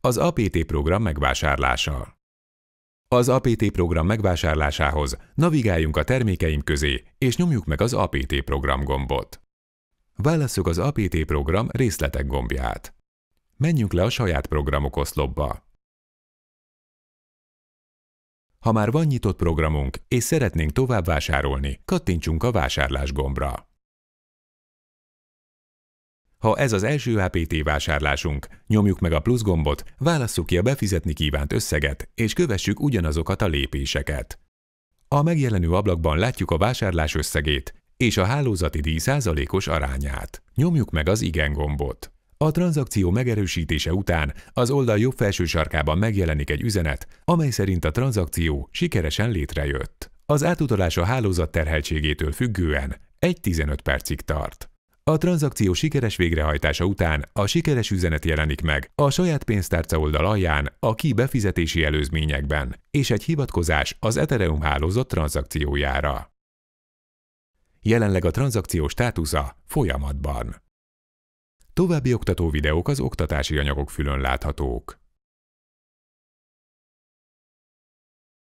Az APT program megvásárlása Az APT program megvásárlásához navigáljunk a termékeim közé, és nyomjuk meg az APT program gombot. Válasszuk az APT program részletek gombját. Menjünk le a saját programok oszlopba. Ha már van nyitott programunk, és szeretnénk tovább vásárolni, kattintsunk a vásárlás gombra. Ha ez az első APT vásárlásunk, nyomjuk meg a plusz gombot, válasszuk ki a befizetni kívánt összeget, és kövessük ugyanazokat a lépéseket. A megjelenő ablakban látjuk a vásárlás összegét és a hálózati díj százalékos arányát. Nyomjuk meg az igen gombot. A tranzakció megerősítése után az oldal jobb felső sarkában megjelenik egy üzenet, amely szerint a tranzakció sikeresen létrejött. Az átutalás a hálózat terheltségétől függően 1-15 percig tart. A tranzakció sikeres végrehajtása után a sikeres üzenet jelenik meg a saját pénztárca oldal alján a ki befizetési előzményekben, és egy hivatkozás az Ethereum hálózat tranzakciójára. Jelenleg a tranzakció státusza folyamatban. További oktató videók az oktatási anyagok fülön láthatók.